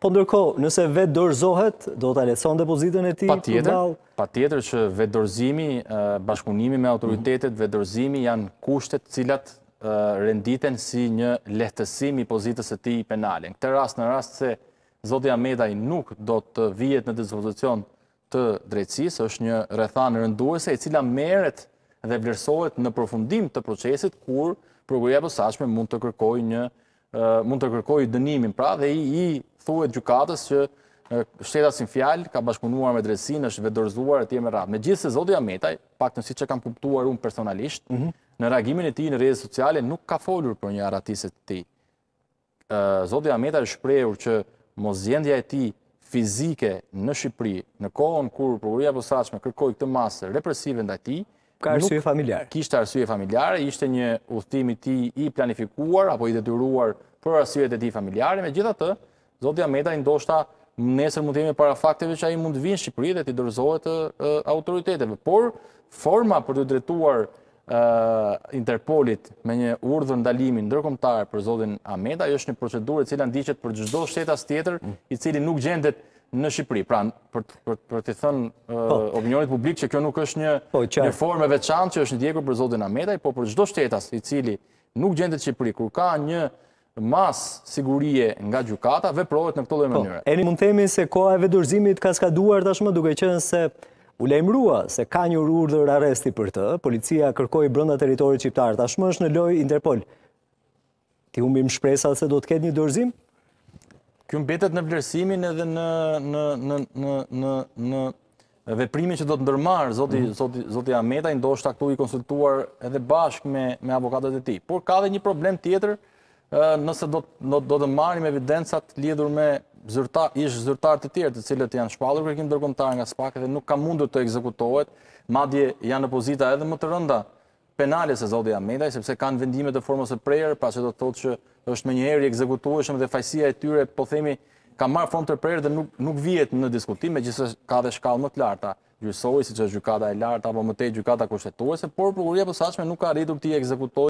Po ndërko, nëse vetë dorëzohet, do të aletëson depozitën e ti? Pa tjetër, pa tjetër që vetë dorëzimi, bashkunimi me autoritetet, vetë dorëzimi janë kushtet cilat renditen si një lehtësim i pozitës e ti penale. Në këtë rast, në rast se Zotja Medaj nuk do të vijet në dispozicion të drejtsis, është një rëthanë rënduese e cila meret dhe vlerësohet në përfundim të procesit kur Prokuria Pësashme mund të kërkoj një mund të kërkoj dënimin pra dhe i thuet gjukatës që shteta sin fjal ka bashkëpunuar me dresinë, është vendorzuar atje me radhë. Megjithëse zoti Ametaj, paktën siç e kam kuptuar unë personalisht, mhm. në reagimin e tij në rrjetet sociale nuk ka folur për një arratisë të tij. Ë zoti është shprehur që mosgjendja e tij fizike në Shqipëri, në kohën kur prokuroria e posaçme kërkoi këtë masë represive ndaj tij, Ka arsye familjare. Kishte arsye familjare, ishte një udhtim i tij i planifikuar apo i detyruar për arsye të tij familjare. Megjithatë, zoti i ndoshta nesër mund të jemi para fakteve që ai mund të vinë në Shqipëri dhe të dorëzohet autoriteteve, por forma për të drejtuar Interpolit me një urdhër ndalimi ndërkombëtar për zotin Ameda, është një procedurë e cila ndiqet për çdo shtetas tjetër i cili nuk gjendet në Shqipëri. Pra, për, për, për të thënë po. opinionit publik që kjo nuk është një, po, qar... një formë e veçantë që është ndjekur për Zotin Ametaj, po për çdo shtetas i cili nuk gjendet në Shqipëri kur ka një mas sigurie nga gjykata veprohet në këtë lojë po, mënyre. Po, një mund themi se koha e vedorzimit ka skaduar tashmë duke qenë se u lajmërua se ka një urdhër arresti për të. Policia kërkoi brenda territorit shqiptar. Tashmë është në lojë Interpol. Ti humbim shpresat se do të ketë një dorzim? Kjo mbetet në vlerësimin edhe në në në në në në veprimin që do të ndërmarrë mhm. zoti zoti zoti Ahmetaj, ndoshta këtu i konsultuar edhe bashkë me me avokatët e tij. Por ka edhe një problem tjetër, nëse do do, do të marrim evidencat lidhur me zyrtar ish zyrtar të tjerë të cilët janë shpallur kërkim ndërkombëtar nga SPAK dhe nuk ka mundur të ekzekutohet, madje janë në pozita edhe më të rënda penale se Zodi Ahmetaj, sepse kanë vendimet e formës e prejrë, pra që do të thotë që është me njëherë i egzekutueshëm dhe fajsia e tyre, po themi, ka marë formë të prejrë dhe nuk, nuk vjetë në diskutim, me gjithës ka dhe shkallë më të larta, gjysoj, si që është gjukata e larta, apo më te gjukata kushtetuese, por përgurria për po nuk ka rritur këti egzekutoj,